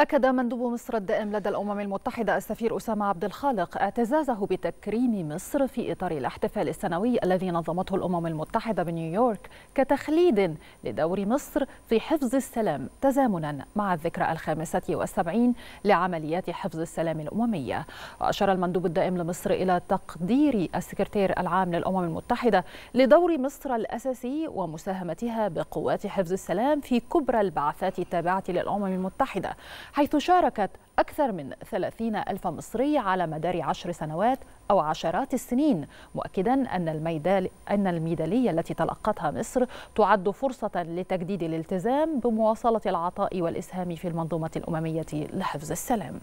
أكد مندوب مصر الدائم لدى الأمم المتحدة السفير أسامة عبد الخالق اعتزازه بتكريم مصر في إطار الاحتفال السنوي الذي نظمته الأمم المتحدة بنيويورك كتخليد لدور مصر في حفظ السلام تزامنا مع الذكرى الخامسة والسبعين لعمليات حفظ السلام الأممية وأشار المندوب الدائم لمصر إلى تقدير السكرتير العام للأمم المتحدة لدور مصر الأساسي ومساهمتها بقوات حفظ السلام في كبرى البعثات التابعة للأمم المتحدة حيث شاركت أكثر من 30 ألف مصري على مدار عشر سنوات أو عشرات السنين مؤكدا أن, الميدال أن الميدالية التي تلقتها مصر تعد فرصة لتجديد الالتزام بمواصلة العطاء والإسهام في المنظومة الأممية لحفظ السلام